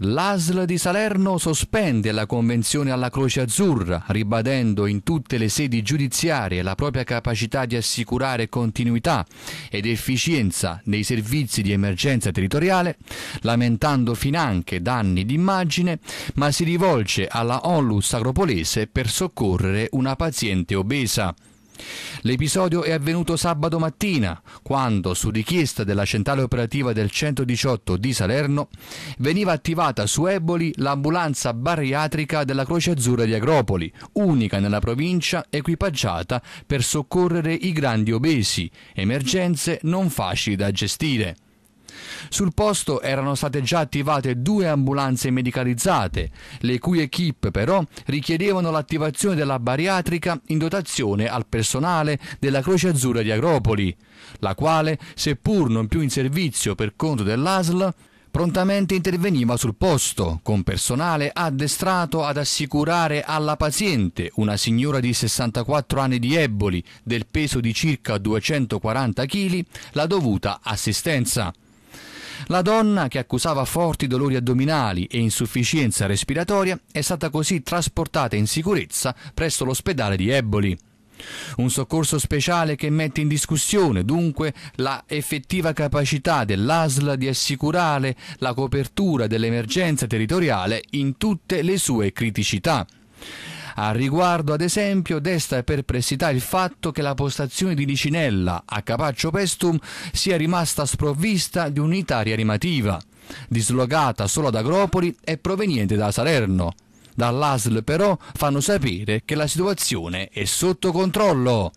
L'ASL di Salerno sospende la convenzione alla Croce Azzurra, ribadendo in tutte le sedi giudiziarie la propria capacità di assicurare continuità ed efficienza nei servizi di emergenza territoriale, lamentando finanche danni d'immagine, ma si rivolge alla Onlus Agropolese per soccorrere una paziente obesa. L'episodio è avvenuto sabato mattina, quando, su richiesta della centrale operativa del 118 di Salerno, veniva attivata su Eboli l'ambulanza bariatrica della Croce Azzurra di Agropoli, unica nella provincia equipaggiata per soccorrere i grandi obesi, emergenze non facili da gestire. Sul posto erano state già attivate due ambulanze medicalizzate, le cui equip però richiedevano l'attivazione della bariatrica in dotazione al personale della Croce Azzurra di Agropoli, la quale, seppur non più in servizio per conto dell'ASL, prontamente interveniva sul posto con personale addestrato ad assicurare alla paziente, una signora di 64 anni di eboli, del peso di circa 240 kg, la dovuta assistenza. La donna, che accusava forti dolori addominali e insufficienza respiratoria, è stata così trasportata in sicurezza presso l'ospedale di Eboli. Un soccorso speciale che mette in discussione dunque la effettiva capacità dell'ASL di assicurare la copertura dell'emergenza territoriale in tutte le sue criticità. Al riguardo, ad esempio, desta perplessità il fatto che la postazione di Licinella a Capaccio Pestum sia rimasta sprovvista di unità rianimativa, dislocata solo ad Agropoli e proveniente da Salerno. Dall'ASL però fanno sapere che la situazione è sotto controllo.